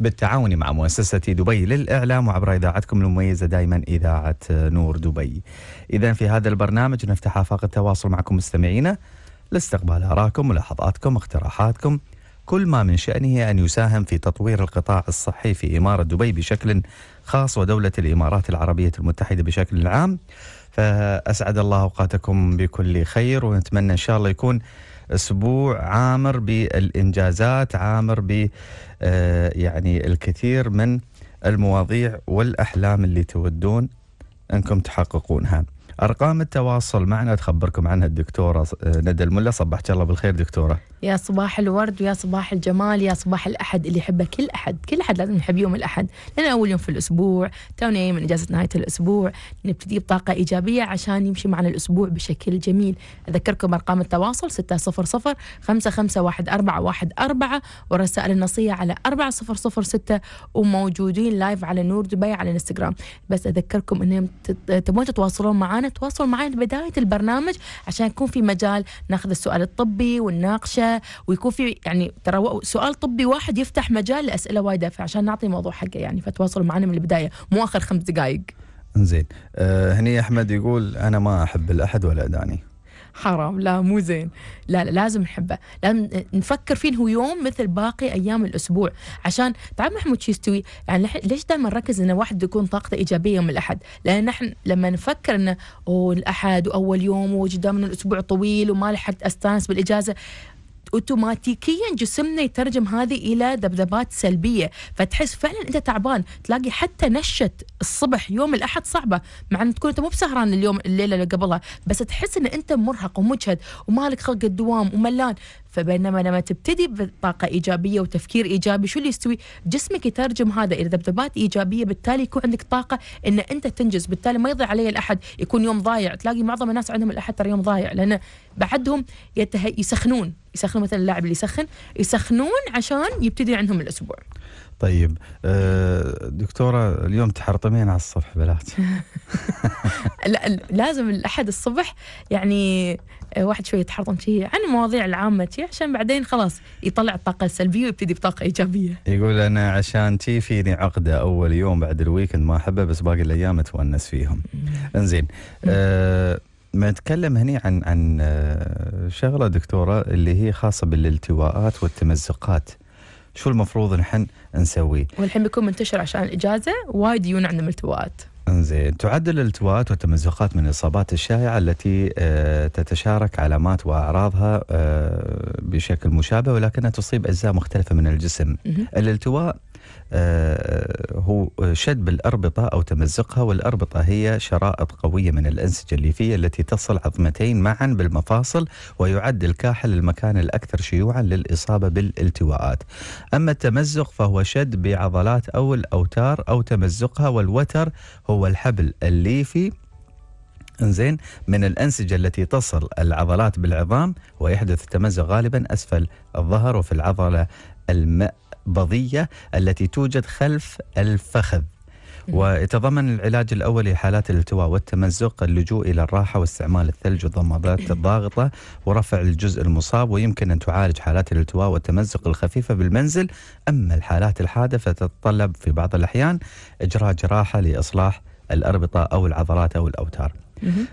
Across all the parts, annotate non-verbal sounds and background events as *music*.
بالتعاون مع مؤسسة دبي للإعلام وعبر إذاعتكم المميزة دائما إذاعة نور دبي إذا في هذا البرنامج نفتح آفاق التواصل معكم مستمعينا لاستقبال آرائكم ملاحظاتكم اقتراحاتكم كل ما من شأنه أن يساهم في تطوير القطاع الصحي في إمارة دبي بشكل خاص ودولة الإمارات العربية المتحدة بشكل عام فأسعد الله أوقاتكم بكل خير ونتمنى إن شاء الله يكون اسبوع عامر بالانجازات عامر ب آه، يعني الكثير من المواضيع والاحلام اللي تودون انكم تحققونها ارقام التواصل معنا تخبركم عنها الدكتوره آه، ندى الملا صبحت الله بالخير دكتوره يا صباح الورد ويا صباح الجمال يا صباح الاحد اللي يحبه كل احد كل احد لازم يحب يوم الاحد لان اول يوم في الاسبوع تونا من اجازه نهايه الاسبوع نبتدي بطاقه ايجابيه عشان يمشي معنا الاسبوع بشكل جميل اذكركم ارقام التواصل 600 551414 والرسائل النصيه على 4006 وموجودين لايف على نور دبي على الانستغرام بس اذكركم انهم تبون تتواصلون معنا معنا تواصلوا معنا بداية البرنامج عشان يكون في مجال ناخذ السؤال الطبي والناقشة ويكون في يعني ترى سؤال طبي واحد يفتح مجال لأسئلة وايدة فعشان نعطي موضوع حقه يعني فتواصلوا معنا من البداية مو آخر خمس دقائق زين أه هني أحمد يقول أنا ما أحب الأحد ولا أداني حرام لا مو زين لا, لا لازم نحبه لازم نفكر فيه هو يوم مثل باقي ايام الاسبوع عشان تعرف محمود شو يستوي يعني ليش دائما نركز ان واحد يكون طاقته ايجابيه يوم الاحد لان نحن لما نفكر انه اوه الاحد واول يوم وقدامنا الاسبوع طويل وما لحقت استانس بالاجازه اوتوماتيكيا جسمنا يترجم هذه الى ذبذبات سلبيه فتحس فعلا انت تعبان تلاقي حتى نشه الصبح يوم الاحد صعبه مع ان تكون انت مو بسهران اليوم الليله اللي قبلها بس تحس ان انت مرهق ومجهد ومالك خلق الدوام وملان فبينما لما تبتدي بطاقة إيجابية وتفكير إيجابي شو اللي يستوي جسمك يترجم هذا إلى ذبذبات إيجابية بالتالي يكون عندك طاقة أن أنت تنجز بالتالي ما يضيع علي الأحد يكون يوم ضايع تلاقي معظم الناس عندهم الأحد ترى يوم ضايع لأن بعدهم يسخنون يسخنوا مثلا اللاعب اللي يسخن يسخنون عشان يبتدي عندهم الاسبوع طيب آه، دكتورة اليوم تحرطمين على الصبح بلات *laughs* لا لازم الأحد الصبح يعني آه، واحد شوي يتحرطم شيء عن المواضيع العامة شيء عشان بعدين خلاص يطلع الطاقة السلبية ويبتدي بطاقة إيجابية يقول أنا عشان شي فيني عقدة أول يوم بعد الويكند ما أحبه بس باقي الأيام أتونس فيهم انزين أه ما نتكلم هنا عن عن آه، شغله دكتوره اللي هي خاصه بالالتواءات والتمزقات شو المفروض نحن نسوي والحين بيكون منتشر عشان الاجازه وايد يجون عندهم التواءات انزين تعد الالتواءات والتمزقات من الاصابات الشائعه التي آه، تتشارك علامات واعراضها آه، بشكل مشابه ولكنها تصيب اجزاء مختلفه من الجسم الالتواء آه، هو شد بالأربطة أو تمزقها والأربطة هي شرائط قوية من الأنسجة الليفية التي تصل عظمتين معا بالمفاصل ويعد الكاحل المكان الأكثر شيوعا للإصابة بالالتواءات أما التمزق فهو شد بعضلات أو الأوتار أو تمزقها والوتر هو الحبل الليفي انزين من الانسجه التي تصل العضلات بالعظام ويحدث التمزق غالبا اسفل الظهر وفي العضله الم... بضيه التي توجد خلف الفخذ ويتضمن العلاج الاولي حالات الالتواء والتمزق اللجوء الى الراحه واستعمال الثلج والضمادات الضاغطه ورفع الجزء المصاب ويمكن ان تعالج حالات الالتواء والتمزق الخفيفه بالمنزل اما الحالات الحاده فتتطلب في بعض الاحيان اجراء جراحه لاصلاح الاربطه او العضلات او الاوتار.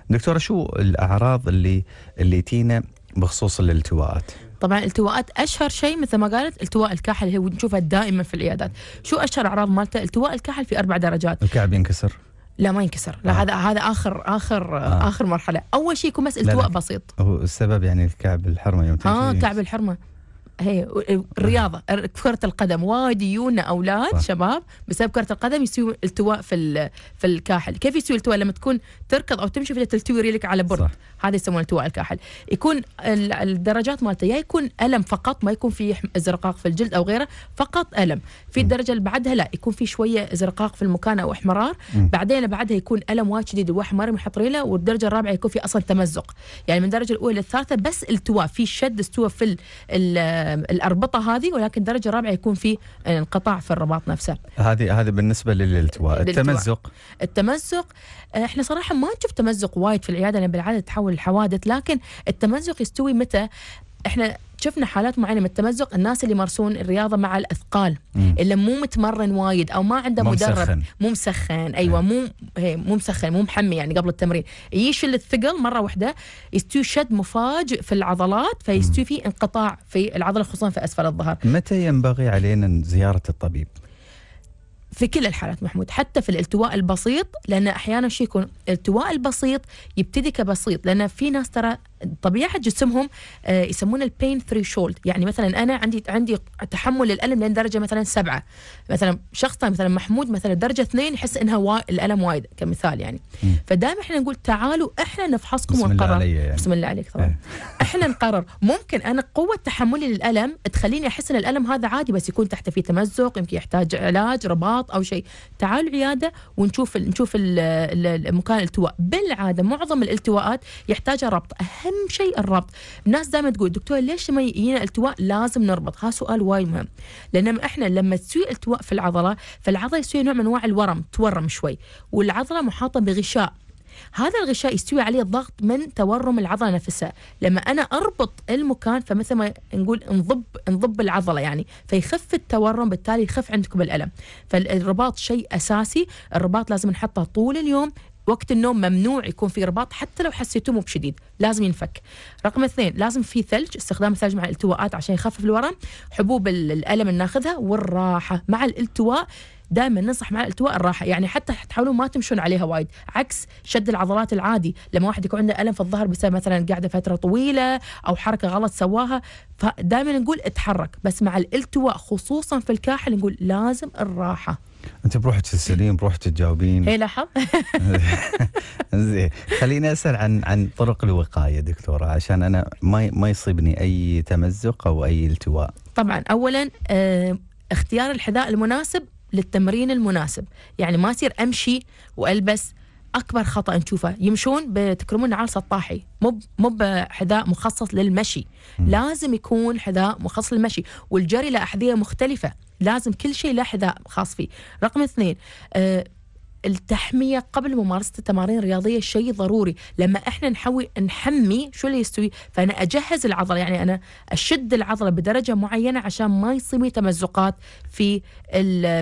دكتوره شو الاعراض اللي اللي تينا بخصوص الالتواءات؟ طبعا التواءات اشهر شيء مثل ما قالت التواء الكاحل اللي نشوفها دائما في العيادات شو اشهر اعراض مالته التواء الكاحل في اربع درجات الكعب ينكسر لا ما ينكسر لا آه. هذا هذا اخر اخر آه. اخر مرحله اول شيء يكون بس التواء بسيط هو السبب يعني الكعب الحرمه يوم اه كعب الحرمه هي الرياضه كره القدم وايد يجونا اولاد صح. شباب بسبب كره القدم يسوي التواء في في الكاحل كيف يسوي التواء لما تكون تركض او تمشي فجاه تلتوي ريلك على برد هذا يسمونه التواء الكاحل يكون الدرجات مالته يا يكون الم فقط ما يكون في ازرقاق في الجلد او غيره فقط الم في الدرجه اللي بعدها لا يكون في شويه ازرقاق في المكان او احمرار م. بعدين بعدها يكون الم وايد شديد واحمر من حطريله والدرجه الرابعه يكون في اصلا تمزق يعني من الدرجه الاولى للثالثه بس التواء في شد استوى في ال الاربطه هذه ولكن الدرجه الرابعه يكون في انقطاع في الرباط نفسه. هذه هذه بالنسبه للالتواء، التمزق التمزق أه، احنا صراحه ما نشوف تمزق وايد في العياده لان بالعاده تحول الحوادث لكن التمزق يستوي متى احنا شفنا حالات معينه من التمزق الناس اللي يمارسون الرياضه مع الاثقال مم. اللي مو متمرن وايد او ما عنده مدرب مو مسخن ايوه مو مو مسخن مو محمي يعني قبل التمرين يشيل الثقل مره واحده يستوي شد مفاجئ في العضلات فيستوي في انقطاع في العضله خصوصا في اسفل الظهر متى ينبغي علينا زياره الطبيب في كل الحالات محمود حتى في الالتواء البسيط لان احيانا شيء يكون التواء البسيط يبتدي كبسيط لان في ناس ترى طبيعه جسمهم آه، يسمونه البين ثريشولد يعني مثلا انا عندي عندي تحمل الالم لين درجه مثلا سبعه مثلا شخص مثلا محمود مثلا درجه اثنين يحس انها وا... الالم وايد كمثال يعني فدائما احنا نقول تعالوا احنا نفحصكم بسم ونقرر الله يعني. بسم الله عليك طبعا إيه. *laughs* احنا نقرر ممكن انا قوه تحملي للالم تخليني احس ان الالم هذا عادي بس يكون تحت فيه تمزق يمكن يحتاج علاج رباط او شيء تعالوا عياده ونشوف نشوف مكان الالتواء بالعاده معظم الالتواءات يحتاجها ربط اهم شيء الربط الناس دائما تقول دكتور ليش لما يجينا التواء لازم نربط ها سؤال وايد مهم لان احنا لما تسوي التواء في العضله فالعضله يسوي نوع من انواع الورم تورم شوي والعضله محاطه بغشاء هذا الغشاء يستوي عليه الضغط من تورم العضله نفسها لما انا اربط المكان فمثل ما نقول انضب انضب العضله يعني فيخف التورم بالتالي يخف عندكم الالم فالرباط شيء اساسي الرباط لازم نحطه طول اليوم وقت النوم ممنوع يكون في رباط حتى لو حسيتوه مو بشديد لازم ينفك رقم اثنين لازم في ثلج استخدام الثلج مع الالتواءات عشان يخفف الورم حبوب الالم ناخذها والراحه مع الالتواء دائما ننصح مع الالتواء الراحه يعني حتى تحاولون ما تمشون عليها وايد عكس شد العضلات العادي لما واحد يكون عنده الم في الظهر بسبب مثلا قاعده فتره طويله او حركه غلط سواها فدائما نقول اتحرك بس مع الالتواء خصوصا في الكاحل نقول لازم الراحه انت بروحك تسالين بروحك تجاوبين اي لحظه *laughs* زين خليني اسال عن عن طرق الوقايه دكتوره عشان انا ما ما يصيبني اي تمزق او اي التواء طبعا اولا آه، اختيار الحذاء المناسب للتمرين المناسب يعني ما يصير امشي والبس اكبر خطا نشوفه يمشون بتكرمون على سطاحي مو مو بحذاء مخصص للمشي لازم يكون حذاء مخصص للمشي والجري له احذيه مختلفه لازم كل شيء له حذاء خاص فيه رقم اثنين آه التحمية قبل ممارسة التمارين الرياضية شيء ضروري لما احنا نحوي نحمي شو اللي يستوي فأنا أجهز العضلة يعني أنا أشد العضلة بدرجة معينة عشان ما يصير تمزقات في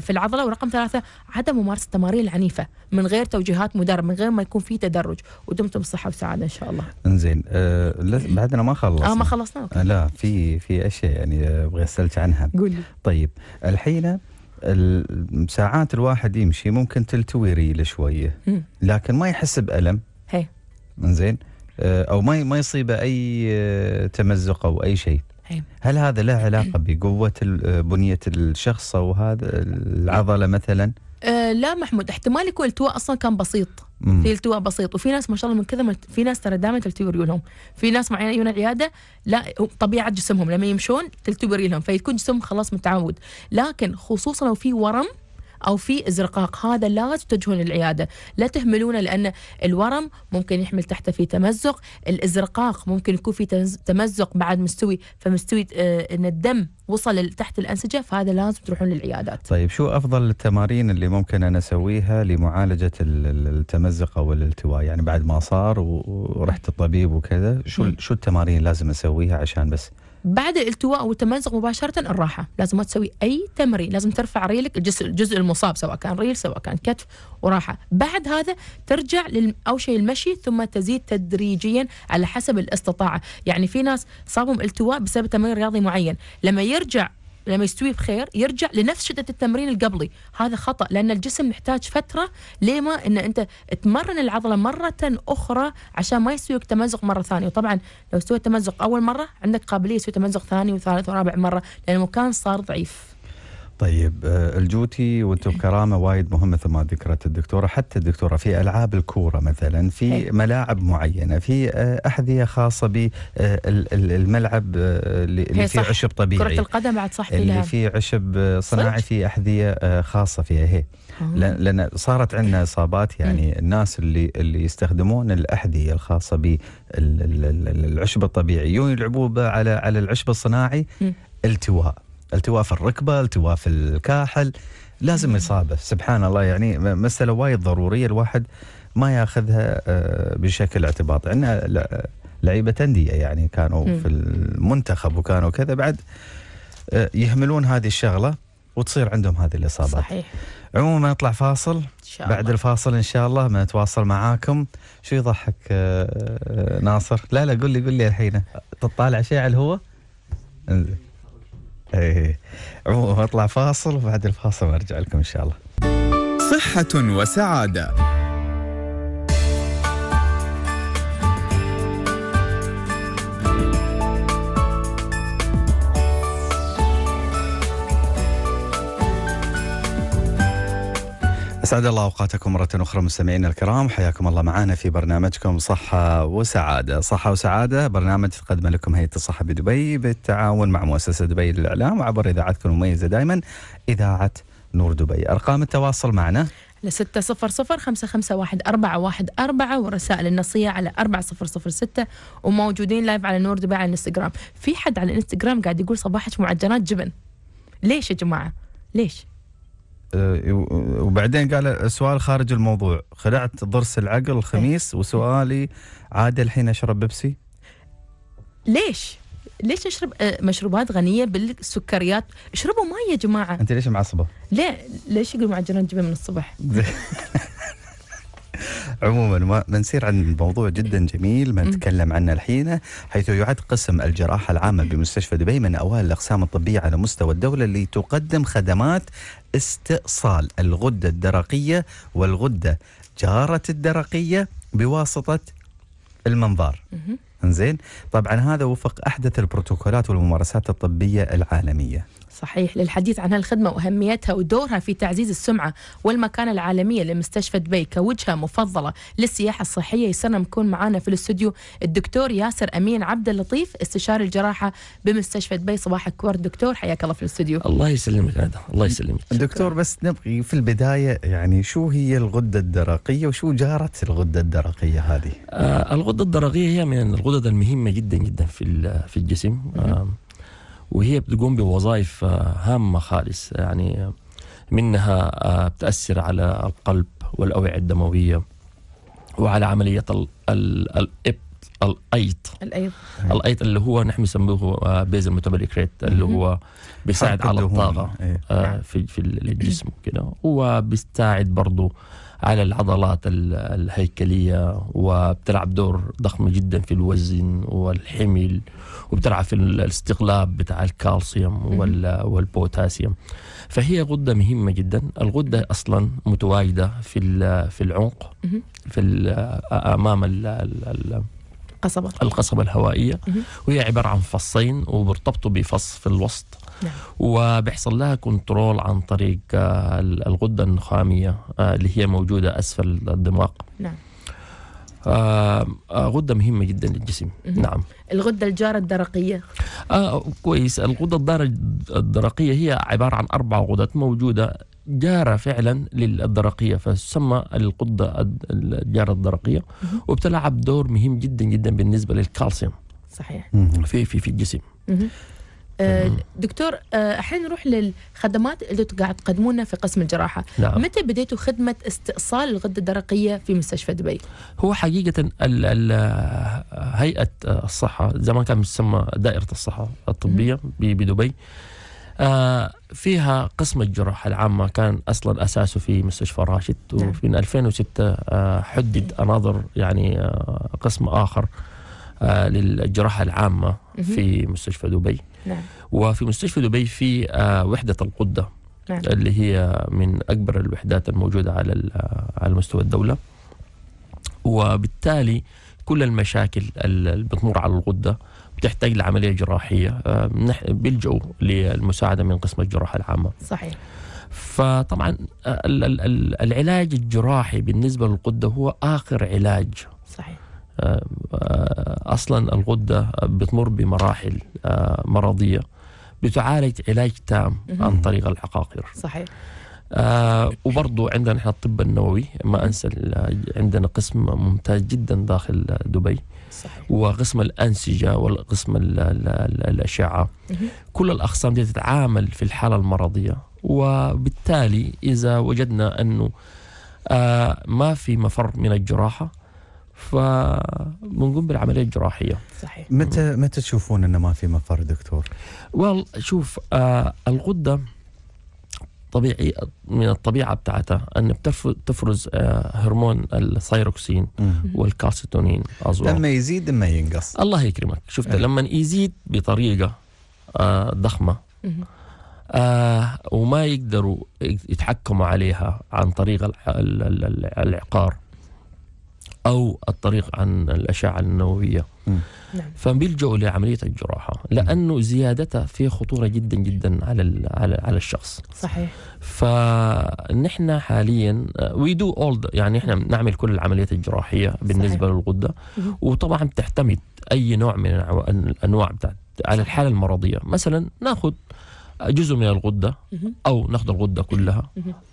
في العضلة ورقم ثلاثة عدم ممارسة التمارين العنيفة من غير توجيهات مدرب من غير ما يكون في تدرج ودمتم صحة وسعادة إن شاء الله انزين أه بعدنا ما خلصنا اه ما خلصنا أوكي. لا في في أشياء يعني أبغى آه، أسألك عنها قولي طيب الحين ساعات الواحد يمشي ممكن تلتوي ريله شويه لكن ما يحس بالم هي زين آه، او ما ما يصيبه اي آه، تمزق او اي شيء هل هذا له علاقه بقوه آه، بنيه الشخص او هذا العضله مثلا؟ أه لا محمود احتمال يكون التواء اصلا كان بسيط في التواء بسيط وفي ناس ما شاء الله من كذا في ناس ترى دائما تلتوي ريولهم في ناس معينه يجون العياده لا طبيعه جسمهم لما يمشون تلتوي ريولهم فيكون جسمهم خلاص متعود لكن خصوصا لو في ورم او في ازرقاق هذا لا تتجهون العياده لا تهملونه لان الورم ممكن يحمل تحته في تمزق الازرقاق ممكن يكون في تمزق بعد مستوي فمستوي آه، ان الدم وصل تحت الانسجه فهذا لازم تروحون للعيادات. طيب شو افضل التمارين اللي ممكن انا اسويها لمعالجه التمزق او الالتواء يعني بعد ما صار ورحت الطبيب وكذا شو شو التمارين لازم اسويها عشان بس بعد الالتواء والتمزق مباشره الراحه لازم ما تسوي اي تمرين لازم ترفع ريلك الجزء, الجزء المصاب سواء كان ريل سواء كان كتف وراحه بعد هذا ترجع او شيء المشي ثم تزيد تدريجيا على حسب الاستطاعه يعني في ناس صابهم التواء بسبب تمرين رياضي معين لما يرجع لما يستوي بخير يرجع لنفس شده التمرين القبلي هذا خطا لان الجسم محتاج فتره لما ان انت تمرن العضله مره اخرى عشان ما يسويك تمزق مره ثانيه وطبعا لو استوى تمزق اول مره عندك قابليه يستوي تمزق ثاني وثالث ورابع مره لان المكان صار ضعيف طيب آه، الجوتي وانتم *laughs* كرامه وايد مهمه مثل ما ذكرت الدكتوره حتى الدكتوره في العاب الكوره مثلا في ملاعب معينه في آه، احذيه خاصه بالملعب آه، اللي فيه عشب طبيعي كره القدم بعد صح في اللي فيه عشب صناعي في احذيه خاصه فيها هي لان صارت عندنا اصابات يعني الناس اللي اللي يستخدمون الاحذيه الخاصه بالعشب الطبيعي يلعبوا على على العشب الصناعي التواء التواء في الركبه التواء في الكاحل لازم اصابه سبحان الله يعني مساله وايد ضروريه الواحد ما ياخذها آه، بشكل اعتباط عندنا لعيبه انديه يعني كانوا م. في المنتخب وكانوا كذا بعد آه، يهملون هذه الشغله وتصير عندهم هذه الاصابات صحيح عموما نطلع فاصل بعد الفاصل ان شاء الله بنتواصل معاكم شو يضحك آه، ناصر لا لا قول لي قول لي الحين تطالع شيء على الهواء ايه عموما اطلع فاصل وبعد الفاصل برجع لكم ان شاء الله صحة وسعادة أسعد الله أوقاتكم مرة أخرى مستمعينا الكرام حياكم الله معنا في برنامجكم صحة وسعادة صحة وسعادة برنامج تقدم لكم هيئة الصحة بدبي بالتعاون مع مؤسسة دبي للإعلام وعبر إذاعتكم المميزة دائما إذاعة نور دبي أرقام التواصل معنا ستة صفر صفر خمسة خمسة واحد أربعة واحد أربعة ورسائل النصية على أربعة صفر صفر ستة وموجودين لايف على نور دبي على الانستغرام في حد على الانستغرام قاعد يقول صباحك معجنات جبن ليش يا جماعة ليش آه، وبعدين قال سؤال خارج الموضوع خلعت ضرس العقل الخميس إيه. وسؤالي عادي الحين اشرب بيبسي ليش ليش اشرب آه، مشروبات غنيه بالسكريات اشربوا ماي يا جماعه انت ليش معصبه ليه ليش يقول معجنات جبن من الصبح *laughs* عموما بنسير عن موضوع جدا جميل ما نتكلم عنه الحين حيث يعد قسم الجراحه العامه بمستشفى دبي من اوائل الاقسام الطبيه على مستوى الدوله اللي تقدم خدمات استئصال الغده الدرقيه والغده جاره الدرقيه بواسطه المنظار انزين طبعا هذا وفق احدث البروتوكولات والممارسات الطبيه العالميه صحيح للحديث عن هالخدمة وأهميتها ودورها في تعزيز السمعة والمكانة العالمية لمستشفى دبي كوجهة مفضلة للسياحة الصحية يسرنا نكون معنا في الاستوديو الدكتور ياسر أمين عبد اللطيف استشاري الجراحة بمستشفى دبي صباحك ورد دكتور حياك الله في الاستوديو الله يسلمك هذا الله يسلمك دكتور بس نبغي في البداية يعني شو هي الغدة الدرقية وشو جارة الغدة الدرقية هذه؟ آه الغدة الدرقية هي من الغدد المهمة جدا جدا في في الجسم آه وهي بتقوم بوظائف آه، هامة خالص يعني منها آه، بتأثر على القلب والأوعية الدموية وعلى عملية الايض الايض الايض اللي هو نحن نسميه آه، بيزل ميتابوليك ريت اللي هو بيساعد على الطاقه إيه. في في الجسم كده وبيساعد برضه على العضلات الهيكلية وبتلعب دور ضخم جدا في الوزن والحمل وبتلعب في الاستغلاب بتاع الكالسيوم والبوتاسيوم فهي غدة مهمة جدا الغدة أصلا متواجدة في في العنق في أمام ال القصبة القصبة الهوائية وهي عبارة عن فصين وبرتبطوا بفص في الوسط نعم. وبيحصل لها كنترول عن طريق آه، الغده النخاميه آه، اللي هي موجوده اسفل الدماغ نعم آه، غده مهمه جدا للجسم نعم الغده الجاره الدرقيه آه كويس الغده الجاره الدرقيه هي عباره عن اربع غدد موجوده جاره فعلا للدرقيه فتسمى الغده الجاره الدرقيه وبتلعب دور مهم جدا جدا بالنسبه للكالسيوم صحيح في في في الجسم آه، دكتور آه، الحين نروح للخدمات اللي قاعد تقدمونها في قسم الجراحه نعم. متى بديتوا خدمه استئصال الغده الدرقيه في مستشفى دبي هو حقيقه الـ الـ هيئه الصحه زمان كان يسمى دائره الصحه الطبيه بدبي آه، فيها قسم الجراحة العامة كان أصلا أساسه في مستشفى راشد نعم. وفي 2006 حدد أناظر يعني قسم آخر للجراحة العامة في مستشفى دبي نعم. وفي مستشفى دبي في آه، وحدة القدة نعم. اللي هي من أكبر الوحدات الموجودة على آه، على مستوى الدولة وبالتالي كل المشاكل اللي بتمر على الغدة بتحتاج لعملية جراحية آه، بيلجأوا للمساعدة من قسم الجراحة العامة صحيح فطبعا العلاج الجراحي بالنسبة للغدة هو آخر علاج صحيح آه، اصلا الغده بتمر بمراحل آه، مرضيه بتعالج علاج تام عن طريق العقاقير صحيح آه وبرضو عندنا احنا الطب النووي ما انسى عندنا قسم ممتاز جدا داخل دبي صحيح. وقسم الانسجه وقسم الاشعه كل الاقسام دي تتعامل في الحاله المرضيه وبالتالي اذا وجدنا انه آه ما في مفر من الجراحه فبنقوم بالعمليه الجراحيه. صحيح. متى متى تشوفون انه ما في مفر دكتور؟ والله شوف آه الغده طبيعي من الطبيعه بتاعتها ان بتفرز آه، هرمون الثيروكسين والكاسيتونين اظن لما يزيد اما ينقص الله يكرمك شفت أه. لما يزيد بطريقه آه، ضخمه آه وما يقدروا يتحكموا عليها عن طريق العقار أو الطريق عن الأشعة النووية نعم. فبيلجؤوا لعملية الجراحة لأنه زيادتها في خطورة جدا جدا على على على الشخص صحيح فنحن حاليا وي دو اول يعني احنا نعمل كل العمليات الجراحية بالنسبة صحيح. للغدة وطبعا بتعتمد أي نوع من الأنواع بتاعت على الحالة المرضية مثلا ناخذ جزء من الغده او ناخذ الغده كلها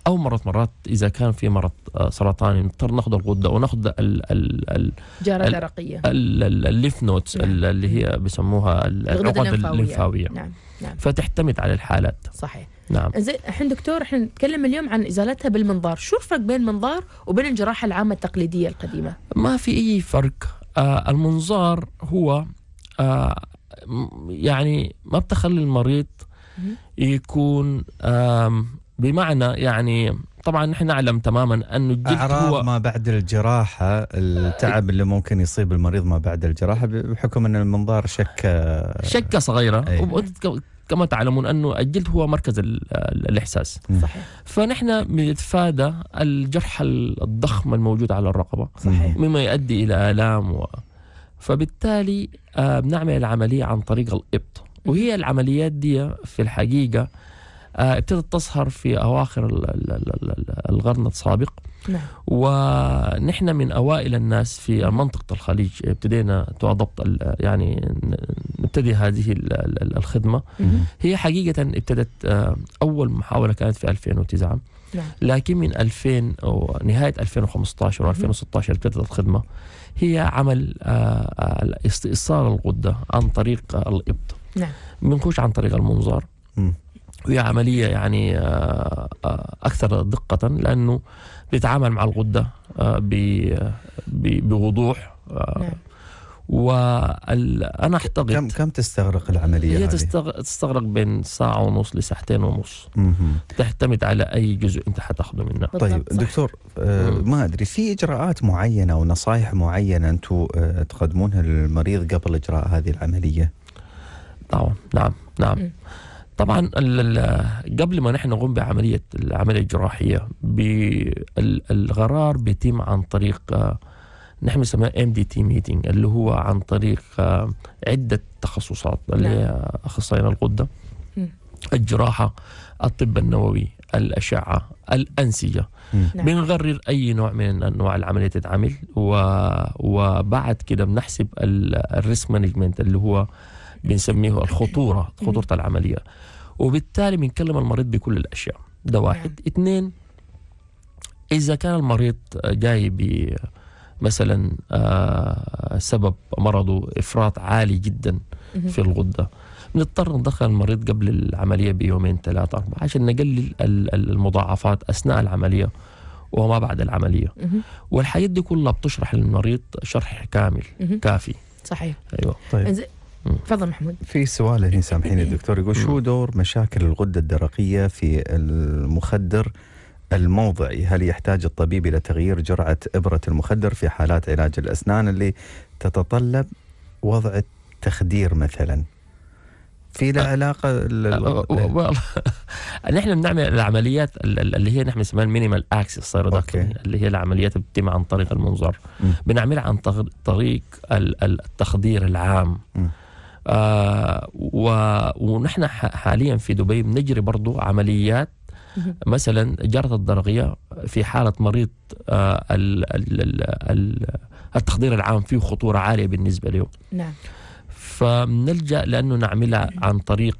او مرات مرات اذا كان في مرض آه، سرطاني نضطر ناخذ الغده وناخذ الجاره الدرقيه الليف نوتس اللي هي بيسموها العقد الليمفاويه نعم نعم فتعتمد على الحالات صحيح نعم زين الحين دكتور احنا نتكلم اليوم عن ازالتها بالمنظار، شو الفرق بين المنظار وبين الجراحه العامه التقليديه القديمه؟ ما في اي فرق، آه المنظار هو آه يعني ما بتخلي المريض يكون بمعنى يعني طبعا نحن نعلم تماما انه الجلد أعراض هو ما بعد الجراحه التعب اللي ممكن يصيب المريض ما بعد الجراحه بحكم ان المنظار شكه شكه صغيره أيه. كما تعلمون انه الجلد هو مركز الاحساس صحيح فنحن نتفادى الجرح الضخم الموجود على الرقبه صحيح مما يؤدي الى الام و... فبالتالي بنعمل العمليه عن طريق الابط وهي العمليات دي في الحقيقة آه، ابتدت تظهر في أواخر القرن السابق نعم. ونحن من أوائل الناس في منطقة الخليج ابتدينا تعضبط يعني نبتدي هذه الخدمة هي حقيقة ابتدت آه، أول محاولة كانت في 2009 نعم. لكن من 2000 ونهاية 2015 و2016 ابتدت الخدمة هي عمل آه، استئصال الغدة عن طريق الإبط نعم بنخش عن طريق المنظار وهي عملية يعني آه، آه، أكثر دقة لأنه بيتعامل مع الغدة آه، بوضوح نعم. وانا اعتقد كم كم تستغرق العمليه هي تستغرق, تستغرق بين ساعه ونص لساعتين ونص تعتمد على اي جزء انت حتاخده منها طيب صح. دكتور ما ادري في اجراءات معينه ونصائح معينه انتم تقدمونها للمريض قبل اجراء هذه العمليه طبعا نعم نعم م. نعم. طبعا قبل ما نحن نقوم بعمليه العمليه الجراحيه الغرار بيتم عن طريق آه، نحن بنسميها ام دي تي ميتنج اللي هو عن طريق آه، عده تخصصات اللي نعم. هي اخصائيين القده الجراحه الطب النووي الاشعه الانسجه نعم. بنغرر اي نوع من انواع العمليه تتعمل وبعد كده بنحسب الريسك مانجمنت اللي هو بنسميه الخطورة خطورة العملية وبالتالي بنكلم المريض بكل الأشياء ده واحد نعم. اثنين إذا كان المريض جاي ب مثلا آه، سبب مرضه إفراط عالي جدا في الغدة بنضطر ندخل المريض قبل العملية بيومين ثلاثة أربعة عشان نقلل المضاعفات أثناء العملية وما بعد العملية والحاجات دي كلها بتشرح للمريض شرح كامل كافي صحيح ايوه طيب تفضل محمود في سؤال هنا سامحيني الدكتور إيه. يقول شو دور مشاكل الغده الدرقيه في المخدر الموضعي هل يحتاج الطبيب الى تغيير جرعه ابره المخدر في حالات علاج الاسنان اللي تتطلب وضع التخدير مثلا في له أه، علاقه والله أه، أه، *laughs* نحن بنعمل العمليات اللي هي نحن نسميها المينيمال اكسس اللي هي العمليات اللي بتتم عن طريق المنظر بنعملها عن طريق التخدير العام آه، و... ونحن حاليا في دبي بنجري برضو عمليات مثلا جرت الدرغية في حالة مريض آه، التخدير العام فيه خطورة عالية بالنسبة له نعم فنلجأ لأنه نعملها عن طريق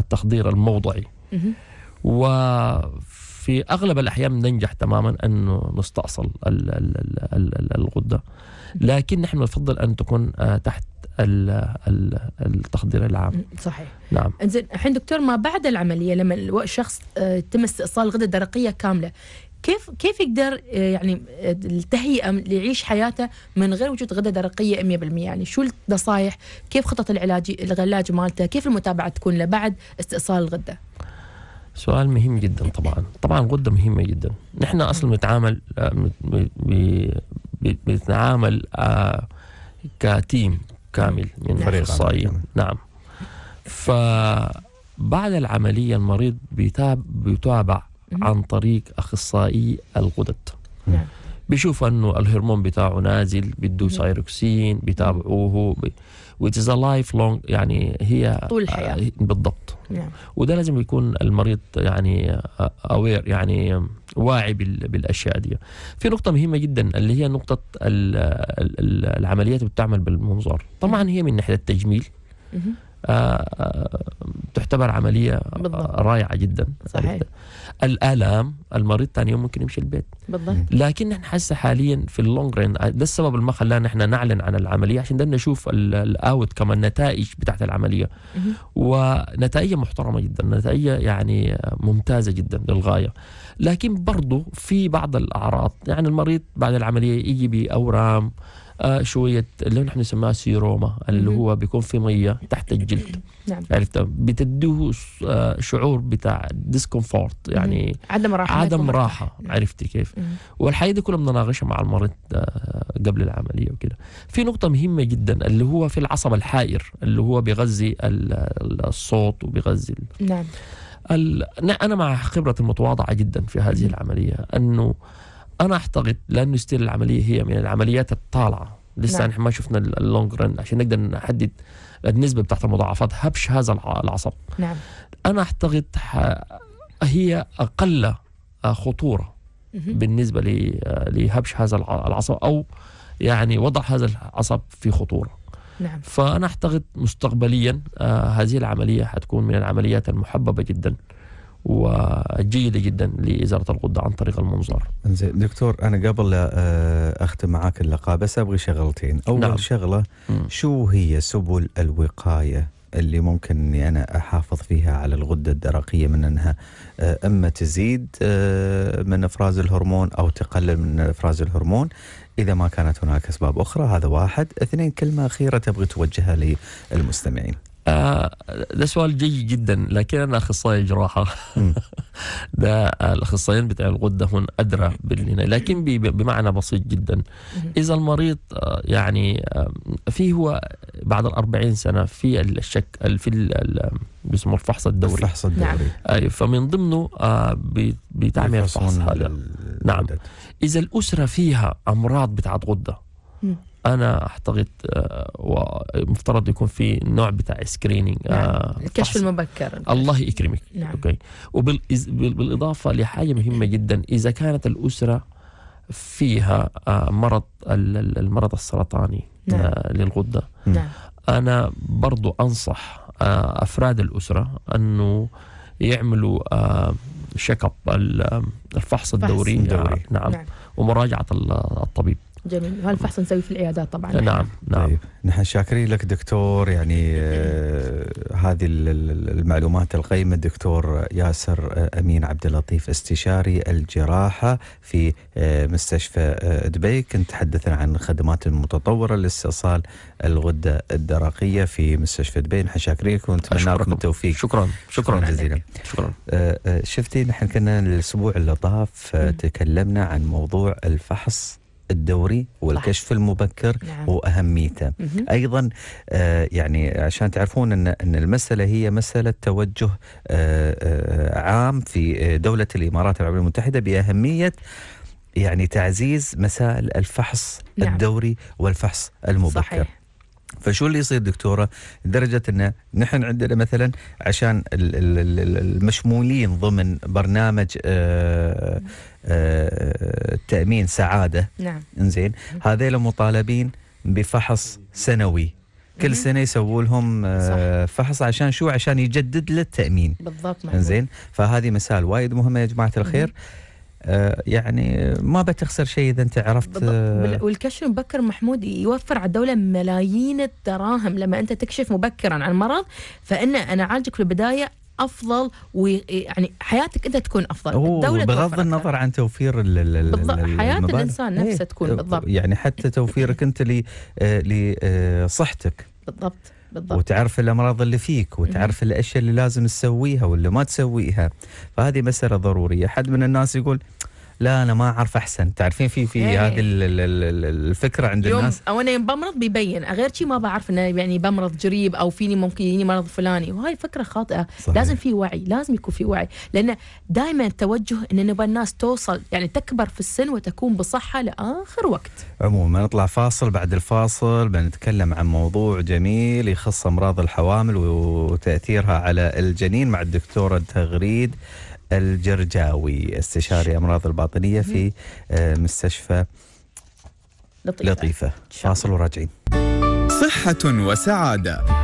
التخدير الموضعي وفي أغلب الأحيان ننجح تماما أنه نستأصل الغدة لكن نحن نفضل أن تكون آه، تحت التخدير العام صحيح نعم انزين الحين دكتور ما بعد العمليه لما الشخص آه، تم استئصال الغده الدرقيه كامله كيف كيف يقدر آه، يعني آه، التهيئه ليعيش حياته من غير وجود غده درقيه 100% يعني شو النصائح كيف خطط العلاج العلاج مالته كيف المتابعه تكون له بعد استئصال الغده سؤال مهم جدا طبعا طبعا الغده مهمه جدا نحن اصلا بنتعامل بنتعامل كتيم كامل من نعم. فريق اخصائيين نعم فبعد العمليه المريض بيتابع عن طريق اخصائي الغدد نعم بيشوف انه الهرمون بتاعه نازل بده نعم. سايروكسين بيتابعوه which is a life long يعني هي طول الحياه آه، بالضبط نعم. وده لازم يكون المريض يعني اوير آه، يعني واعي بالاشياء دي في نقطه مهمه جدا اللي هي نقطه العمليات بتعمل بالمنظار طبعا هي من ناحيه التجميل آه، آه، تعتبر عملية بالضبط. رائعة جدا صحيح الآلام المريض ثاني يوم ممكن يمشي البيت بالضبط لكن نحن حاسة حاليا في اللونج رين آه، ده السبب اللي ما خلانا نحن نعلن عن العملية عشان ده نشوف الأوت كمان النتائج بتاعت العملية ونتائج محترمة جدا نتائج يعني ممتازة جدا للغاية لكن برضه في بعض الأعراض يعني المريض بعد العملية يجي بأورام آه شوية اللي نحن نسميها سيروما اللي هو بيكون في مية تحت الجلد نعم عرفت بتديه آه، شعور بتاع ديسكومفورت يعني عدم راحه عدم راحه نعم. عرفتي كيف والحقيقه دي كلها بنناقشها مع المريض آه، قبل العمليه وكده في نقطه مهمه جدا اللي هو في العصب الحائر اللي هو بيغذي الصوت وبيغذي نعم أنا مع خبرتي المتواضعة جدا في هذه العملية أنه أنا أعتقد لأنه ستيل العملية هي من العمليات الطالعة لسه نعم. احنا ما شفنا اللونج رن عشان نقدر نحدد النسبه بتاعت المضاعفات هبش هذا العصب نعم انا اعتقد هي اقل خطوره بالنسبه لهبش هذا العصب او يعني وضع هذا العصب في خطوره نعم. فأنا أعتقد مستقبليا آه، هذه العملية حتكون من العمليات المحببة جدا وجيدة جدا لإزالة الغدة عن طريق المنظار زين دكتور أنا قبل آه، أختم معاك اللقاء بس أبغي شغلتين أول نعم. شغلة شو هي سبل الوقاية اللي ممكن اني انا احافظ فيها على الغده الدرقيه من انها آه، اما تزيد من افراز الهرمون او تقلل من افراز الهرمون إذا ما كانت هناك أسباب أخرى هذا واحد اثنين كلمة أخيرة تبغي توجهها للمستمعين آه ده سؤال جيد جدا لكن انا اخصائي جراحه *laughs* ده الاخصائيين بتاع الغده هون ادرى بالنا لكن بمعنى بسيط جدا اذا المريض آه، يعني آه، في هو بعد الأربعين 40 سنه في الشك في بيسموه الفحص الدوري الفحص الدوري نعم. أيوة، فمن ضمنه آه، بتعمل الفحص هذا نعم اذا الاسره فيها امراض بتاعت غده انا اعتقد آه، ومفترض يكون في نوع بتاع سكريننج نعم. آه، الكشف المبكر الله يكرمك نعم. اوكي وبالاضافه لحاجه مهمه جدا اذا كانت الاسره فيها آه، مرض المرض السرطاني نعم. للغده نعم. انا برضو انصح افراد الاسره انه يعملوا الشيك اب الفحص الدوري, الدوري. نعم. نعم ومراجعه الطبيب جميل هذا الفحص نسويه في العيادات طبعا نعم نعم طيب. نحن شاكرين لك دكتور يعني آه، هذه المعلومات القيمه الدكتور ياسر آه، امين عبد اللطيف استشاري الجراحه في آه، مستشفى دبي كنت تحدثنا عن الخدمات المتطوره لاستئصال الغده الدرقيه في مستشفى دبي نحن شاكرين لك ونتمنى لكم التوفيق شكرا شكرا جزيلا شكرا شفتي نحن كنا الاسبوع اللي طاف تكلمنا عن موضوع الفحص الدوري والكشف صح. المبكر نعم. واهميته مهم. ايضا آه، يعني عشان تعرفون ان ان المساله هي مساله توجه آه، آه، عام في دوله الامارات العربيه المتحده باهميه يعني تعزيز مسائل الفحص نعم. الدوري والفحص المبكر صحيح. فشو اللي يصير دكتوره لدرجه انه نحن عندنا مثلا عشان المشمولين ضمن برنامج آه، آه، تامين سعاده نعم انزين هذيل مطالبين بفحص سنوي كل سنه يسووا لهم آه، فحص عشان شو عشان يجدد للتامين بالضبط زين فهذه مسائل وايد مهمه يا جماعه الخير مم. آه، يعني ما بتخسر شيء اذا انت عرفت آه. والكشف المبكر محمود يوفر على الدوله ملايين الدراهم لما انت تكشف مبكرا عن المرض فان انا اعالجك في البدايه افضل ويعني حياتك انت تكون افضل الدوله بغض النظر عن توفير بالضبط حياه الانسان نفسه إيه، تكون بالضبط يعني حتى توفيرك انت لصحتك آه، بالضبط بالضبط. وتعرف الامراض اللي فيك وتعرف الاشياء اللي لازم تسويها واللي ما تسويها فهذه مساله ضروريه حد من الناس يقول لا انا ما اعرف احسن تعرفين في في إيه. هذه الفكره عند يوم الناس او انا بمرض بيبين غير شيء ما بعرف انه يعني بمرض جريب او فيني ممكن يجيني مرض فلاني وهاي فكره خاطئه صحيح. لازم في وعي لازم يكون في وعي لان دائما التوجه ان نبغى الناس توصل يعني تكبر في السن وتكون بصحه لاخر وقت عموما نطلع فاصل بعد الفاصل بنتكلم عن موضوع جميل يخص امراض الحوامل وتاثيرها على الجنين مع الدكتوره تغريد الجرجاوي استشاري أمراض الباطنية في آه، مستشفى لطيفة, لطيفة. فاصل وراجعين صحة وسعادة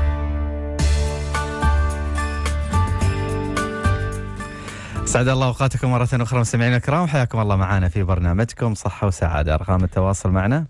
اسعد الله اوقاتكم مره اخرى مستمعينا الكرام حياكم الله معنا في برنامجكم صحه وسعاده ارقام التواصل معنا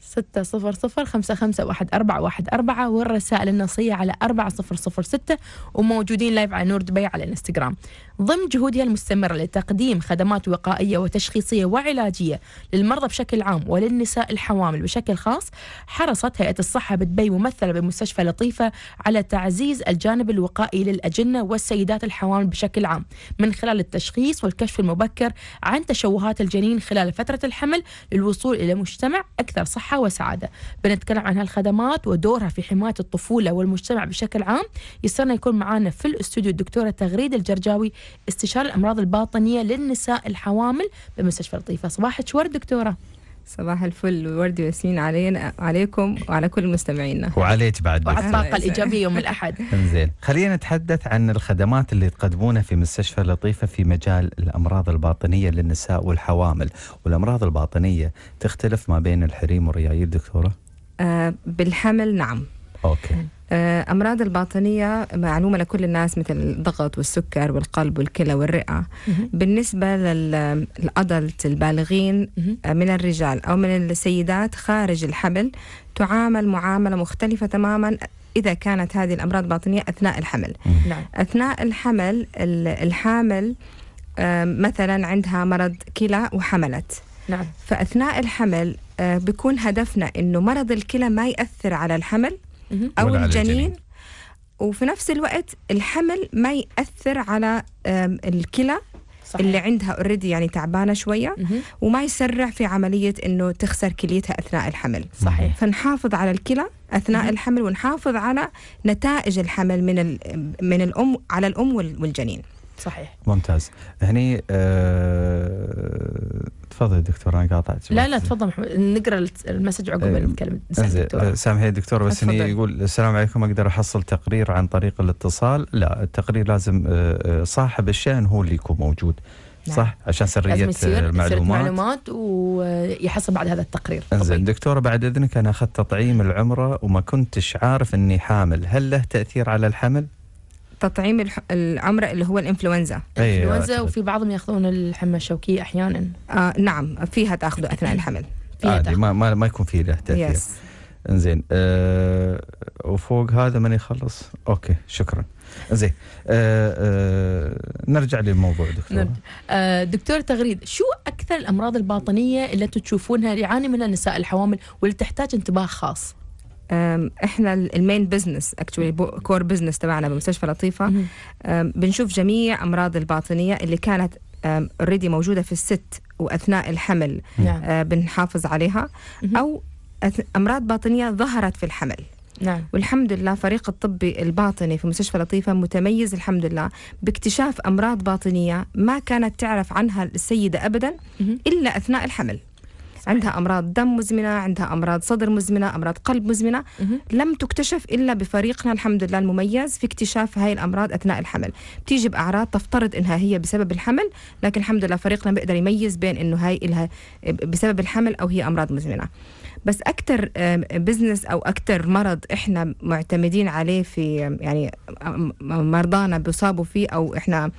600551414 والرسائل النصيه على 4006 وموجودين لايف على نور دبي على الانستغرام ضمن جهودها المستمره لتقديم خدمات وقائيه وتشخيصيه وعلاجيه للمرضى بشكل عام وللنساء الحوامل بشكل خاص حرصت هيئه الصحه بدبي ممثله بمستشفى لطيفه على تعزيز الجانب الوقائي للاجنه والسيدات الحوامل بشكل عام من خلال التشخيص التشخيص والكشف المبكر عن تشوهات الجنين خلال فترة الحمل للوصول إلى مجتمع أكثر صحة وسعادة بنتكلم عن هالخدمات ودورها في حماية الطفولة والمجتمع بشكل عام يسرنا يكون معنا في الاستوديو الدكتورة تغريد الجرجاوي استشارة الأمراض الباطنية للنساء الحوامل بمستشفى لطيفة صباحك ورد دكتورة صباح الفل والورد وياسمين علينا عليكم وعلى كل مستمعينا وعليك بعد وعلى الطاقة الإيجابية يوم الأحد *laughs* انزين خلينا نتحدث عن الخدمات اللي تقدمونها في مستشفى لطيفة في مجال الأمراض الباطنية للنساء والحوامل والأمراض الباطنية تختلف ما بين الحريم والريايل دكتورة؟ آه بالحمل نعم أوكي آه، أمراض الباطنية معلومة لكل الناس مثل الضغط والسكر والقلب والكلى والرئة بالنسبة للأدلت البالغين آه، من الرجال أو من السيدات خارج الحمل تعامل معاملة مختلفة تماما إذا كانت هذه الأمراض الباطنية أثناء الحمل نعم. أثناء الحمل الحامل آه، مثلا عندها مرض كلى وحملت نعم. فأثناء الحمل بيكون هدفنا انه مرض الكلى ما ياثر على الحمل او الجنين وفي نفس الوقت الحمل ما ياثر على الكلى صحيح. اللي عندها اوريدي يعني تعبانه شويه مه. وما يسرع في عمليه انه تخسر كليتها اثناء الحمل صحيح فنحافظ على الكلى اثناء مه. الحمل ونحافظ على نتائج الحمل من من الام على الام والجنين صحيح ممتاز هني آه تفضل دكتور انا قاطعت لا لا تفضل محمد نقرا المسج عقب إيه. نتكلم إيه، سامحي دكتور بس هني يقول السلام عليكم اقدر احصل تقرير عن طريق الاتصال لا التقرير لازم آه، آه، صاحب الشان هو اللي يكون موجود نعم. صح عشان سريه المعلومات المعلومات ويحصل بعد هذا التقرير زين دكتوره بعد اذنك انا اخذت تطعيم العمره وما كنتش عارف اني حامل هل له تاثير على الحمل تطعيم العمر اللي هو الانفلونزا أيوة, أيوة، الانفلونزا وفي بعضهم ياخذون الحمى الشوكيه احيانا آه نعم فيها تاخذه اثناء الحمل فيها آه ما, ما يكون في له تاثير يس. انزين آه وفوق هذا من يخلص اوكي شكرا زين آه آه نرجع للموضوع دكتور آه دكتور تغريد شو اكثر الامراض الباطنيه اللي تشوفونها يعاني منها نساء الحوامل واللي تحتاج انتباه خاص احنا المين بزنس اكشولي كور بزنس تبعنا بمستشفى لطيفه بنشوف جميع امراض الباطنيه اللي كانت اوريدي موجوده في الست واثناء الحمل نعم. بنحافظ عليها او امراض باطنيه ظهرت في الحمل نعم. والحمد لله فريق الطبي الباطني في مستشفى لطيفة متميز الحمد لله باكتشاف أمراض باطنية ما كانت تعرف عنها السيدة أبدا إلا أثناء الحمل عندها امراض دم مزمنه عندها امراض صدر مزمنه امراض قلب مزمنه لم تكتشف الا بفريقنا الحمد لله المميز في اكتشاف هاي الامراض اثناء الحمل بتيجي باعراض تفترض انها هي بسبب الحمل لكن الحمد لله فريقنا بيقدر يميز بين انه هاي إلها بسبب الحمل او هي امراض مزمنه بس اكثر بزنس او اكثر مرض احنا معتمدين عليه في يعني مرضانا بيصابوا فيه او احنا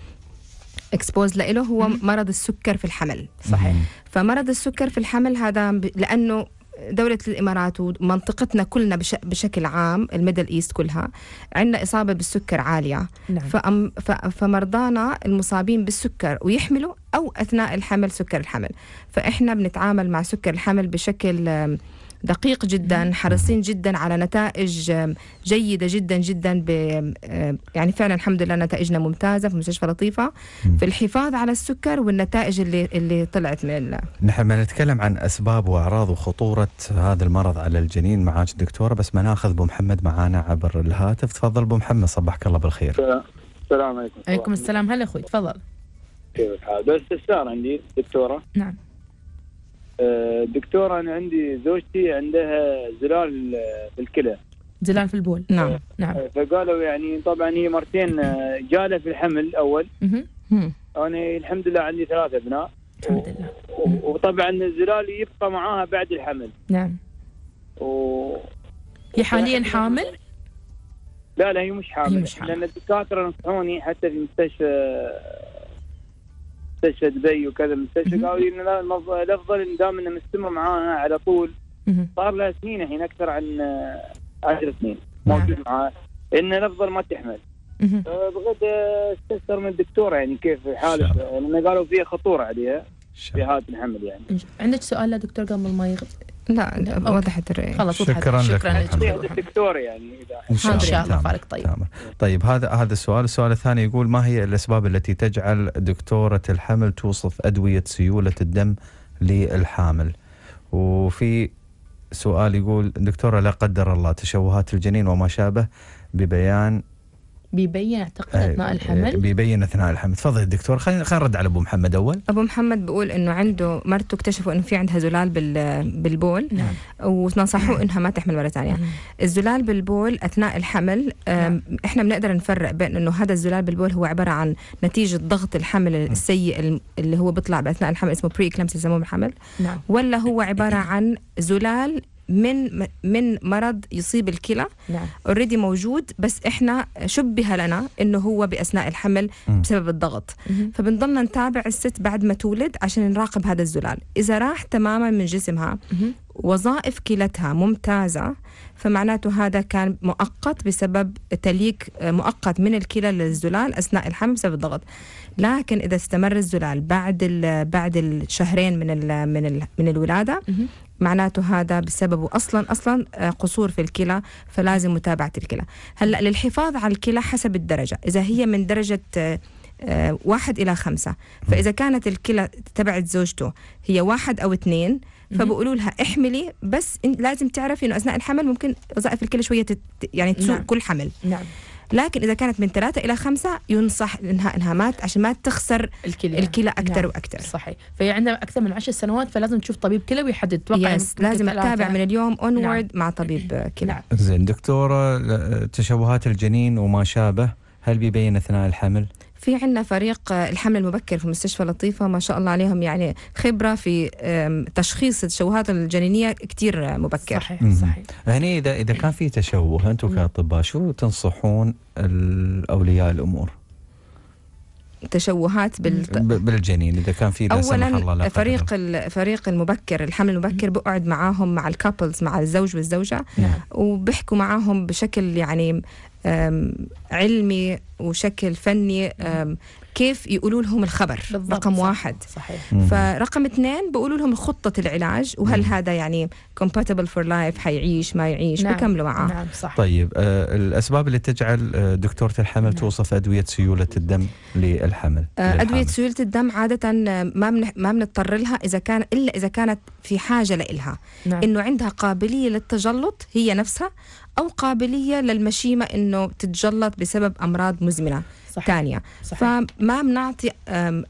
اكسبوز له هو مرض السكر في الحمل صحيح فمرض السكر في الحمل هذا لأنه دولة الإمارات ومنطقتنا كلنا بش بشكل عام الميدل إيست كلها عندنا إصابة بالسكر عالية نعم. فأم فمرضانا المصابين بالسكر ويحملوا أو أثناء الحمل سكر الحمل فإحنا بنتعامل مع سكر الحمل بشكل دقيق جدا حريصين جدا على نتائج جيدة جدا جدا ب يعني فعلا الحمد لله نتائجنا ممتازة في مستشفى لطيفة في الحفاظ على السكر والنتائج اللي اللي طلعت من الله. نحن نتكلم عن أسباب وأعراض وخطورة هذا المرض على الجنين معاك دكتورة بس ما ناخذ أبو محمد معانا عبر الهاتف تفضل أبو محمد صبحك الله بالخير السلام عليكم عليكم السلام هلا أخوي تفضل كيف الحال بس استفسار عندي دكتورة نعم آه، دكتور انا عندي زوجتي عندها زلال في الكلى زلال في البول نعم آه، نعم فقالوا يعني طبعا هي مرتين آه، جاله في الحمل اول انا الحمد لله عندي ثلاثة ابناء الحمد لله وطبعا الزلال يبقى معاها بعد الحمل نعم و... هي حاليا حامل؟ لا لا هي مش حامل, هي مش حامل. لان الدكاتره نصحوني حتى في مستشفى مستشفى دبي وكذا مستشفى قالوا لي الافضل دام انه مستمر معانا على طول صار له سنين الحين اكثر عن 10 آه، سنين نعم. موجود معاه انه الافضل ما تحمل آه، بغيت آه، استفسر من الدكتور يعني كيف حالك لان قالوا فيها خطوره عليها في هذا الحمل يعني عندك سؤال دكتور قبل ما يغ... لا, لا وضحت الرأي خلاص شكرا, شكرا لك شكرا الدكتور يعني ان شاء, إن شاء الله فارق طيب تعمل. طيب هذا هذا السؤال السؤال الثاني يقول ما هي الاسباب التي تجعل دكتوره الحمل توصف ادويه سيوله الدم للحامل وفي سؤال يقول دكتوره لا قدر الله تشوهات الجنين وما شابه ببيان بيبين اعتقد اثناء إيه، إيه، الحمل بيبين اثناء الحمل تفضل دكتور خلينا خلينا نرد على ابو محمد اول ابو محمد بيقول انه عنده مرته اكتشفوا انه في عندها زلال بالبول نعم. ونصحوه نعم. انها ما تحمل مره ثانيه نعم. الزلال بالبول اثناء الحمل نعم. احنا بنقدر نفرق بين انه هذا الزلال بالبول هو عباره عن نتيجه ضغط الحمل نعم. السيء اللي هو بيطلع باثناء الحمل اسمه بري كلمس يسموه بالحمل نعم. ولا هو عباره عن زلال من من مرض يصيب الكلى نعم اوريدي موجود بس احنا شبه لنا انه هو باثناء الحمل م. بسبب الضغط فبنضلنا نتابع الست بعد ما تولد عشان نراقب هذا الزلال اذا راح تماما من جسمها م. وظائف كلتها ممتازة فمعناته هذا كان مؤقت بسبب تليك آه، مؤقت من الكلى للزلال أثناء الحمل بسبب الضغط لكن اذا استمر الزلال بعد بعد الشهرين من ال من ال من الولاده معناته هذا بسببه اصلا اصلا آه، قصور في الكلى فلازم متابعه الكلى هلا للحفاظ على الكلى حسب الدرجه اذا هي من درجه آه، آه، واحد إلى خمسة فإذا كانت الكلى تبعت زوجته هي واحد أو اثنين فبقولوا لها احملي بس لازم تعرفي انه اثناء الحمل ممكن وظائف الكلى شويه يعني تسوء نعم. كل حمل نعم لكن إذا كانت من ثلاثة إلى خمسة ينصح انها انها مات عشان ما تخسر الكلى الكلى أكثر نعم. وأكثر صحيح فهي عندها أكثر من عشر سنوات فلازم تشوف طبيب كلى ويحدد توقع يس لازم أتابع من اليوم أونورد نعم. مع طبيب *clears throat* كلى نعم. زين دكتورة تشوهات الجنين وما شابه هل بيبين أثناء الحمل؟ في عندنا فريق الحمل المبكر في مستشفى لطيفه ما شاء الله عليهم يعني خبره في تشخيص التشوهات الجنينيه كثير مبكر صحيح صحيح هني اذا اذا كان في تشوه انتم كاطباء شو تنصحون الاولياء الامور؟ تشوهات بالت... بالجنين اذا كان في لا سمح الله فريق الفريق المبكر الحمل المبكر بقعد معاهم مع الكابلز مع الزوج والزوجه نعم. وبحكوا معاهم بشكل يعني علمي وشكل فني كيف يقولوا لهم الخبر رقم صح واحد صحيح فرقم اثنين بيقولوا لهم خطة العلاج وهل مم. هذا يعني compatible for life حيعيش ما يعيش نعم. بكملوا معاه نعم صح طيب آه الأسباب اللي تجعل آه، دكتورة الحمل نعم. توصف أدوية سيولة الدم للحمل آه أدوية سيولة الدم عادة آه، ما ما بنضطر لها إذا كان إلا إذا كانت في حاجة لإلها نعم. إنه عندها قابلية للتجلط هي نفسها أو قابلية للمشيمة إنه تتجلط بسبب أمراض مزمنة ثانية فما بنعطي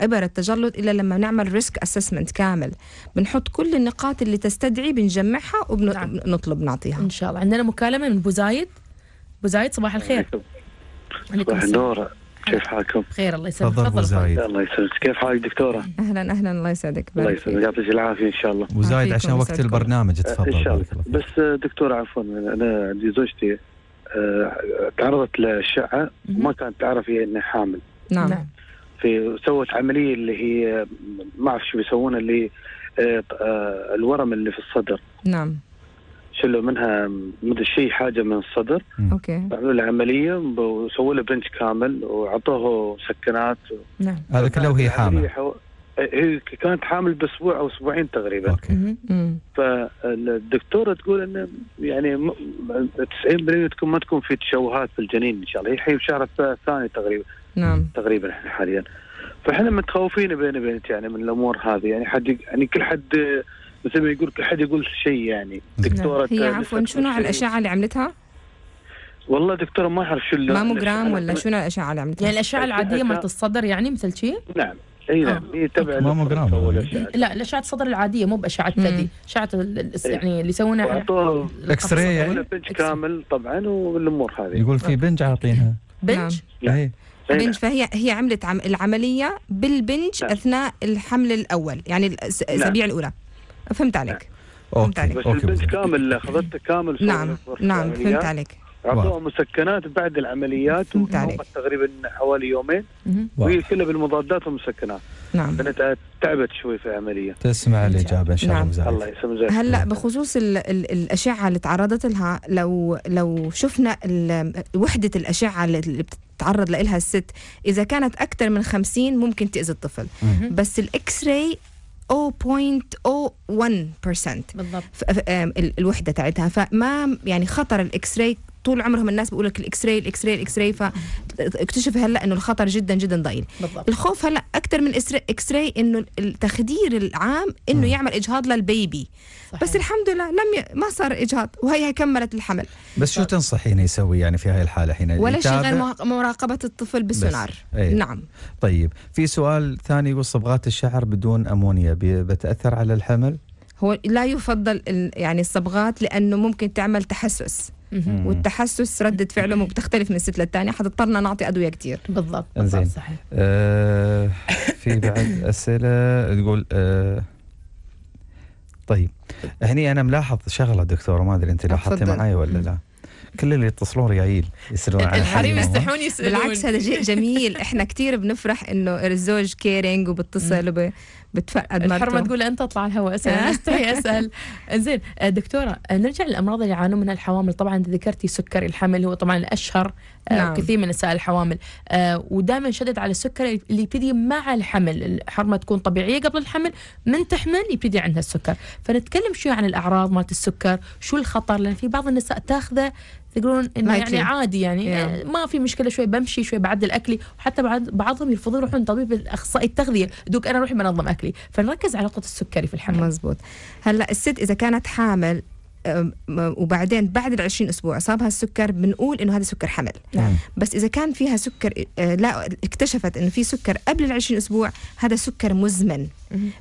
إبر التجلط إلا لما نعمل ريسك أسسمنت كامل بنحط كل النقاط اللي تستدعي بنجمعها وبنطلب نعم. نعطيها إن شاء الله عندنا مكالمة من بوزايد بوزايد صباح الخير صباح النور كيف حالكم؟ بخير الله يسلمك تفضل زايد الله يسلمك كيف حالك دكتوره؟ اهلا اهلا الله يسعدك الله يسلمك يعطيك العافيه ان شاء الله وزايد عشان وقت وسعدكم. البرنامج تفضل ان شاء الله بس دكتوره عفوا انا عندي زوجتي آه، تعرضت للشعه وما كانت تعرف هي انها حامل نعم, نعم. في سوت عمليه اللي هي ما اعرف شو بيسوونها اللي آه، الورم اللي في الصدر نعم شلوا منها مدري شيء حاجه من الصدر اوكي عملوا له عمليه وسووا له بنش كامل وعطوه مسكنات نعم هذا كله وهي حامل هي كانت حامل باسبوع او اسبوعين تقريبا اوكي فالدكتوره تقول انه يعني 90% تكون ما تكون في تشوهات في الجنين ان شاء الله هي حي بشهر الثاني تقريبا نعم تقريبا احنا حاليا فاحنا متخوفين بين بينك يعني من الامور هذه يعني حد يعني كل حد مثل ما يقول كل حد يقول شيء يعني نعم. دكتوره هي عفوا شنو الاشعه اللي عملتها؟ والله دكتوره ما اعرف شو اللي ماموجرام ولا شنو الاشعه اللي عملتها؟ يعني الاشعه العاديه مالت الصدر يعني مثل شيء؟ نعم اي نعم آه. هي تبع ماموجرام لا الاشعه الصدر العاديه مو باشعه ثدي اشعه يعني اللي يسوونها اكس راي يعني بنج كامل طبعا والامور هذه يقول في آه. بنج عاطينها بنج؟ نعم. اي نعم. بنج فهي هي عملت العمليه بالبنج اثناء الحمل الاول يعني الاسابيع الاولى فهمت عليك آه. فهمت عليك بس البنت كامل اخذته كامل نعم نعم فهمت عليك اعطوها مسكنات بعد العمليات عليك تقريبا حوالي يومين وهي كلها بالمضادات والمسكنات نعم بنتها تعبت شوي في العمليه تسمع الاجابه ان شاء الله نعم. الله يسلمك هلا بخصوص الاشعه اللي تعرضت لها لو لو شفنا وحده الاشعه اللي بتتعرض لها الست اذا كانت اكثر من 50 ممكن تاذي الطفل بس الاكس راي 0.01% بالضبط الوحده تاعتها فما يعني خطر الاكس راي طول عمرهم الناس بيقول لك الاكس راي الاكس راي الاكس راي فاكتشف هلا انه الخطر جدا جدا ضئيل بالضبط. الخوف هلا اكثر من اكس راي انه التخدير العام انه يعمل اجهاض للبيبي صحيح. بس الحمد لله لم ي... ما صار اجهاض وهي كملت الحمل بس شو طيب. تنصحيني يسوي يعني في هاي الحاله حين ولا شيء غير مراقبه الطفل بالسونار ايه. نعم طيب في سؤال ثاني يقول صبغات الشعر بدون امونيا بتاثر على الحمل هو لا يفضل يعني الصبغات لانه ممكن تعمل تحسس والتحسس ردة فعله مو بتختلف من ست للثانية حتضطرنا نعطي أدوية كتير بالضبط بالضبط صحيح آه في بعد *laughs* أسئلة تقول آه طيب هني أنا ملاحظ شغلة دكتورة ما أدري أنت لاحظتي معي ولا لا كل اللي يتصلون ريايل يسالون عن الحريم يستحون يسالون بالعكس هذا شيء جميل احنا كثير بنفرح انه الزوج كيرنج وبتصل بتفقد مرته الحرمه تقول انت اطلع على الهواء اسال آه. استحي اسال *laughs* زين آه، دكتوره آه، نرجع للامراض اللي يعانون منها الحوامل طبعا انت ذكرتي سكري الحمل هو طبعا الاشهر نعم. كثير من نساء الحوامل ودائما شدد على السكر اللي يبتدي مع الحمل الحرمه تكون طبيعيه قبل الحمل من تحمل يبتدي عندها السكر فنتكلم شو عن الاعراض مالت السكر شو الخطر لان في بعض النساء تاخذه تقولون انه يعني عادي يعني yeah. آه، ما في مشكله شوي بمشي شوي بعدل اكلي وحتى بعد بعضهم يرفضون يروحون طبيب الاخصائي التغذيه دوك انا روحي بنظم اكلي فنركز على نقطه السكري في الحمل مزبوط هلا الست اذا كانت حامل وبعدين بعد ال 20 اسبوع اصابها السكر بنقول انه هذا سكر حمل نعم. بس اذا كان فيها سكر آه، لا اكتشفت انه في سكر قبل ال 20 اسبوع هذا سكر مزمن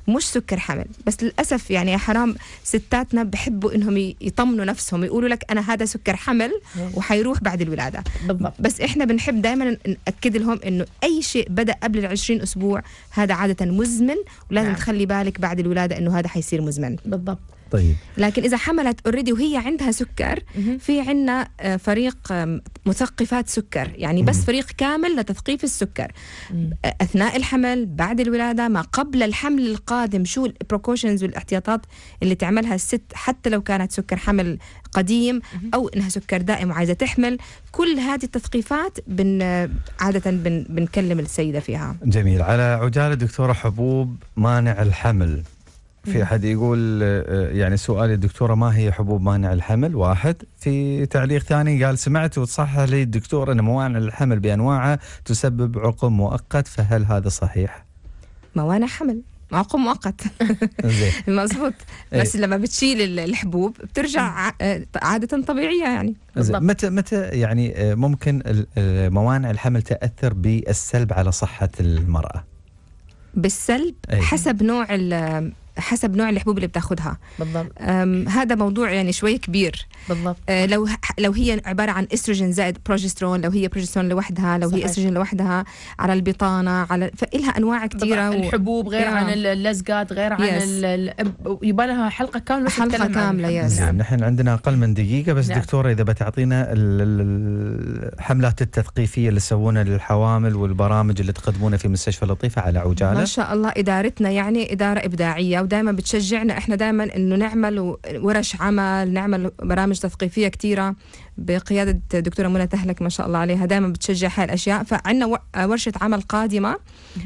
مش سكر حمل بس للاسف يعني يا حرام ستاتنا بحبوا انهم يطمنوا نفسهم يقولوا لك انا هذا سكر حمل نعم. وحيروح بعد الولاده بالضبط. بس احنا بنحب دائما ناكد لهم انه اي شيء بدا قبل ال 20 اسبوع هذا عاده مزمن ولازم نعم. تخلي بالك بعد الولاده انه هذا حيصير مزمن بالضبط طيب لكن اذا حملت اوريدي وهي عندها سكر في عندنا آه، فريق آه، مثقفات سكر يعني بس فريق كامل لتثقيف السكر آه، اثناء الحمل بعد الولاده ما قبل الحمل القادم شو البروكوشنز والاحتياطات اللي تعملها الست حتى لو كانت سكر حمل قديم او انها سكر دائم وعايزه تحمل كل هذه التثقيفات بن عاده بن بنكلم السيده فيها جميل على عجاله دكتوره حبوب مانع الحمل في حد يقول آه، يعني سؤال الدكتوره ما هي حبوب مانع الحمل واحد في تعليق ثاني قال سمعت وتصحح لي الدكتور ان موانع الحمل بانواعها تسبب عقم مؤقت فهل هذا صحيح؟ موانع حمل عقم مؤقت *laughs* *laughs* مزبوط إيه. بس لما بتشيل الحبوب بترجع آه، عاده طبيعيه يعني بالضبط. متى متى يعني آه، ممكن موانع الحمل تاثر بالسلب على صحه المراه بالسلب أيه. حسب نوع حسب نوع الحبوب اللي بتاخدها بالضبط هذا موضوع يعني شوي كبير بالضبط أه، لو لو هي عباره عن استروجين زائد بروجسترون لو هي بروجسترون لوحدها لو صحيح. هي استروجين لوحدها على البطانه على فإلها انواع كثيره و... الحبوب غير yeah. عن آه. اللزقات غير عن ال... يبقى لها حلقه كامله حلقه كامله يس نعم نحن عندنا اقل من دقيقه بس نعم. دكتوره اذا بتعطينا الحملات التثقيفيه اللي تسوونها للحوامل والبرامج اللي تقدمونها في مستشفى لطيفه على عجاله ما شاء الله ادارتنا يعني اداره ابداعيه ودائما بتشجعنا احنا دائما انه نعمل ورش عمل نعمل برامج تثقيفيه كثيره بقياده دكتوره منى تهلك ما شاء الله عليها دائما بتشجع هاي الاشياء فعندنا ورشه عمل قادمه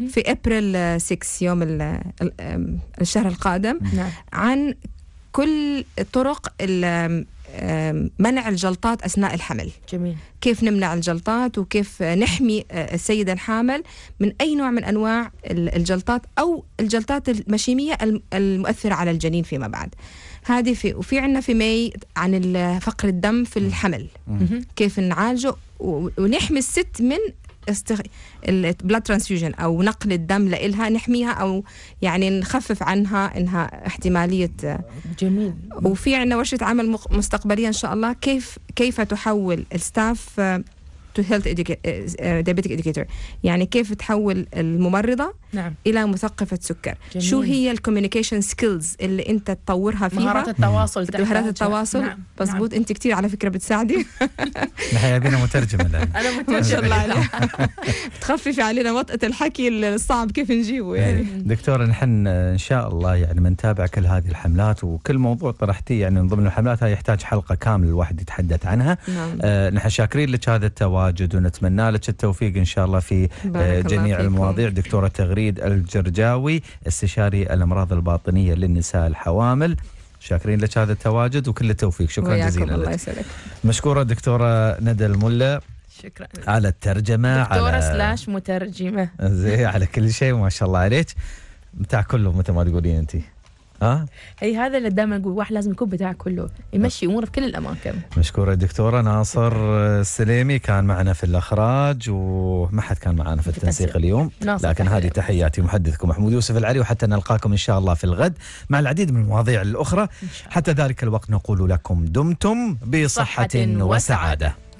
في ابريل 6 يوم الشهر القادم نعم. عن كل طرق منع الجلطات اثناء الحمل جميل كيف نمنع الجلطات وكيف آه، نحمي آه، السيده الحامل من اي نوع من انواع الجلطات او الجلطات المشيميه المؤثره على الجنين فيما بعد هذه في وفي عندنا في ماي عن فقر الدم في الحمل كيف نعالجه ونحمي الست من الاستغ... البلاد ترانسفيوجن او نقل الدم لإلها نحميها او يعني نخفف عنها انها احتماليه جميل وفي عندنا ورشه عمل مستقبليه ان شاء الله كيف كيف تحول الستاف تو هيلث ديابيتيك يعني كيف تحول الممرضه نعم. الى مثقفه سكر جميل. شو هي الكوميونيكيشن سكيلز اللي انت تطورها فيها مهارات التواصل مهارات التواصل نعم. مزبوط نعم. انت كثير على فكره بتساعدي *laughs* نحن بينا مترجم الان انا *laughs* مترجم ما شاء الله عليك *laughs* علينا وطئه الحكي الصعب كيف نجيبه يعني إيه. دكتوره نحن ان شاء الله يعني بنتابع كل هذه الحملات وكل موضوع طرحتيه يعني من ضمن الحملات هاي يحتاج حلقه كامله الواحد يتحدث عنها نعم. آه نحن شاكرين لك هذا التواجد ونتمنى لك التوفيق ان شاء الله في آه جميع المواضيع دكتوره تغريب فريد الجرجاوي استشاري الامراض الباطنيه للنساء الحوامل شاكرين لك هذا التواجد وكل التوفيق شكرا جزيلا الله لك مشكوره دكتوره ندى الملا شكرا على الترجمه دكتوره على سلاش مترجمه زين على كل شيء ما شاء الله عليك بتاع كله مثل ما تقولين انت ها؟ اي هذا اللي دائما نقول واحد لازم يكون بتاع كله يمشي اموره في كل الاماكن مشكوره الدكتوره ناصر السليمي كان معنا في الاخراج وما حد كان معنا في التنسيق اليوم لكن هذه تحياتي محدثكم محمود يوسف العلي وحتى نلقاكم ان شاء الله في الغد مع العديد من المواضيع الاخرى حتى ذلك الوقت نقول لكم دمتم بصحه وسعاده